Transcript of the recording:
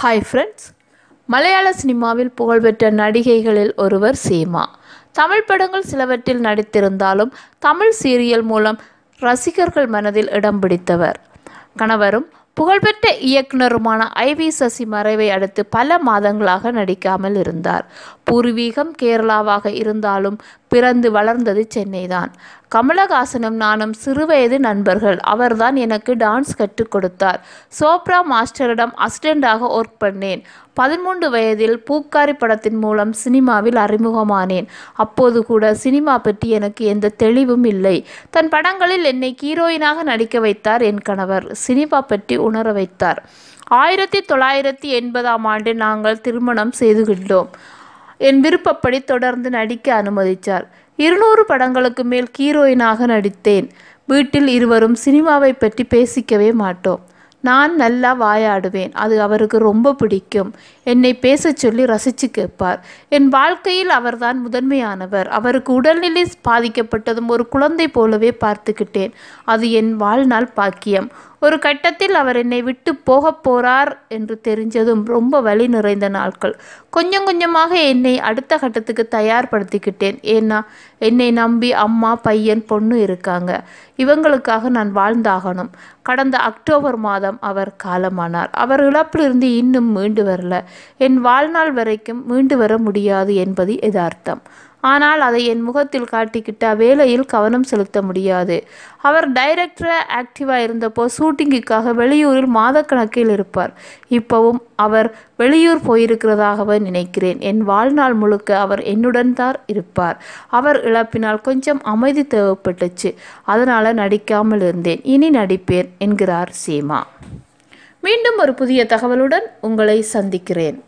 hi friends மலையாள சினிமாவில் புகழ்பெற்ற நடிகைகளில் ஒருவர் சீமா தமிழ் படங்கள் சிலவற்றில் நடித்திருந்தாலும் தமிழ் சீரியல் மூலம் ரசிகர்கள் மனதில் இடம் பிடித்தவர் கணவரும் புகழ்பெற்ற இயக்குனருமான ஐ வி சசி மறைவை அடுத்து பல மாதங்களாக நடிக்காமல் இருந்தார் பூர்வீகம் கேரளாவாக இருந்தாலும் பிறந்து வளர்ந்தது சென்னை தான் கமலஹாசனும் நானும் சிறுவயது நண்பர்கள் அவர்தான் எனக்கு டான்ஸ் கற்றுக் கொடுத்தார் சோப்ரா மாஸ்டரிடம் அசிஸ்டண்டாக ஒர்க் பண்ணேன் பதிமூன்று வயதில் பூக்காரி படத்தின் மூலம் சினிமாவில் அறிமுகமானேன் அப்போது கூட சினிமா பற்றி எனக்கு எந்த தெளிவும் இல்லை தன் படங்களில் என்னை ஹீரோயினாக நடிக்க வைத்தார் என் கணவர் சினிமா பற்றி உணர வைத்தார் ஆயிரத்தி தொள்ளாயிரத்தி எண்பதாம் ஆண்டு நாங்கள் திருமணம் செய்து கொண்டோம் என் விருப்பப்படி தொடர்ந்து நடிக்க அனுமதித்தார் இருநூறு படங்களுக்கு மேல் ஹீரோயினாக நடித்தேன் வீட்டில் இருவரும் சினிமாவை பற்றி பேசிக்கவே மாட்டோம் நான் நல்லா வாயாடுவேன் அது அவருக்கு ரொம்ப பிடிக்கும் என்னை பேச சொல்லி ரசித்து கேட்பார் என் வாழ்க்கையில் அவர்தான் முதன்மையானவர் அவருக்கு உடல்நிலை பாதிக்கப்பட்டதும் ஒரு குழந்தை போலவே பார்த்துக்கிட்டேன் அது என் வாழ்நாள் பாக்கியம் ஒரு கட்டத்தில் அவர் என்னை விட்டு போகப் போகிறார் என்று தெரிஞ்சதும் ரொம்ப வழி நிறைந்த நாட்கள் கொஞ்சம் கொஞ்சமாக என்னை அடுத்த கட்டத்துக்கு தயார்படுத்திக்கிட்டேன் ஏன்னா என்னை நம்பி அம்மா பையன் பொண்ணு இருக்காங்க இவங்களுக்காக நான் வாழ்ந்தாகணும் கடந்த அக்டோபர் மாதம் அவர் காலமானார் அவர் இழப்பிலிருந்து இன்னும் மீண்டு வரல என் வாழ்நாள் வரைக்கும் மீண்டு வர முடியாது என்பது எதார்த்தம் ஆனால் அதை என் முகத்தில் காட்டிக்கிட்டு வேலையில் கவனம் செலுத்த முடியாது அவர் டைரக்டராக ஆக்டிவாக இருந்தப்போ ஷூட்டிங்குக்காக வெளியூரில் மாதக்கணக்கில் இருப்பார் இப்போவும் அவர் வெளியூர் போயிருக்கிறதாகவே நினைக்கிறேன் என் வாழ்நாள் முழுக்க அவர் என்னுடன் தான் இருப்பார் அவர் இழப்பினால் கொஞ்சம் அமைதி தேவைப்பட்டுச்சு அதனால் நடிக்காமல் இருந்தேன் இனி நடிப்பேன் என்கிறார் சீமா மீண்டும் ஒரு புதிய தகவலுடன் உங்களை சந்திக்கிறேன்